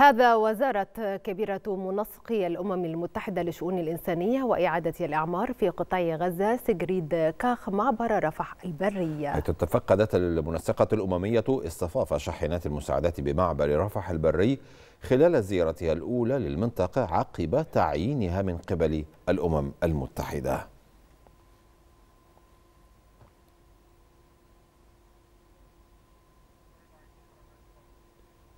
هذا وزارت كبيرة منسقي الأمم المتحدة لشؤون الإنسانية وإعادة الإعمار في قطاع غزة سجريد كاخ معبر رفح البرية حيث تفقدت المنسقة الأممية اصطفاف شاحنات المساعدات بمعبر رفح البري خلال زيارتها الأولى للمنطقة عقب تعيينها من قبل الأمم المتحدة